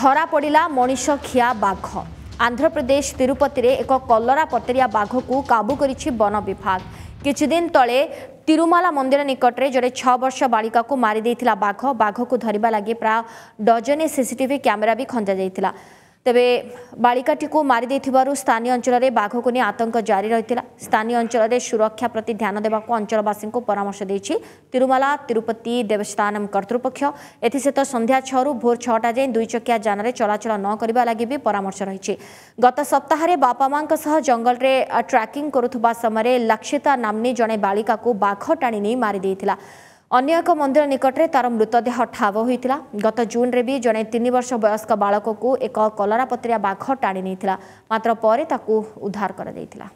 ধরা পড়া মনিষখিয়া বাঘ ଆନ୍ଧ୍ରପ୍ରଦେଶ ତିରୁପତିରେ ଏକ କଲରା ପତରିଆ ବାଘକୁ କାବୁ କରିଛି ବନ ବିଭାଗ କିଛିଦିନ ତଳେ ତିରୁମାଲା ମନ୍ଦିର ନିକଟରେ ଜଣେ ଛଅ ବର୍ଷ ବାଳିକାକୁ ମାରିଦେଇଥିଲା ବାଘ ବାଘକୁ ଧରିବା ଲାଗି ପ୍ରାୟ ଡଜନେ ସିସିଟିଭି କ୍ୟାମେରା ବି ଖଞ୍ଜାଯାଇଥିଲା ତେବେ ବାଳିକାଟିକୁ ମାରିଦେଇଥିବାରୁ ସ୍ଥାନୀୟ ଅଞ୍ଚଳରେ ବାଘକୁ ନେଇ ଆତଙ୍କ ଜାରି ରହିଥିଲା ସ୍ଥାନୀୟ ଅଞ୍ଚଳରେ ସୁରକ୍ଷା ପ୍ରତି ଧ୍ୟାନ ଦେବାକୁ ଅଞ୍ଚଳବାସୀଙ୍କୁ ପରାମର୍ଶ ଦେଇଛି ତିରୁମାଲା ତିରୁପତି ଦେବସ୍ଥାନମ କର୍ତ୍ତୃପକ୍ଷ ଏଥିସହିତ ସନ୍ଧ୍ୟା ଛଅରୁ ଭୋର ଛଅଟା ଯାଏଁ ଦୁଇଚକିଆ ଯାନରେ ଚଳାଚଳ ନ କରିବା ଲାଗି ବି ପରାମର୍ଶ ରହିଛି ଗତ ସପ୍ତାହରେ ବାପା ମାଙ୍କ ସହ ଜଙ୍ଗଲରେ ଟ୍ରାକିଂ କରୁଥିବା ସମୟରେ ଲକ୍ଷିତା ନାମ୍ନୀ ଜଣେ ବାଳିକାକୁ ବାଘ ଟାଣି ନେଇ ମାରିଦେଇଥିଲା ଅନ୍ୟ ଏକ ମନ୍ଦିର ନିକଟରେ ତାର ମୃତଦେହ ଠାବ ହୋଇଥିଲା ଗତ ଜୁନ୍ରେ ବି ଜଣେ ତିନି ବର୍ଷ ବୟସ୍କ ବାଳକକୁ ଏକ କଲରାପତ୍ରିଆ ବାଘ ଟାଣି ନେଇଥିଲା ମାତ୍ର ପରେ ତାକୁ ଉଦ୍ଧାର କରାଯାଇଥିଲା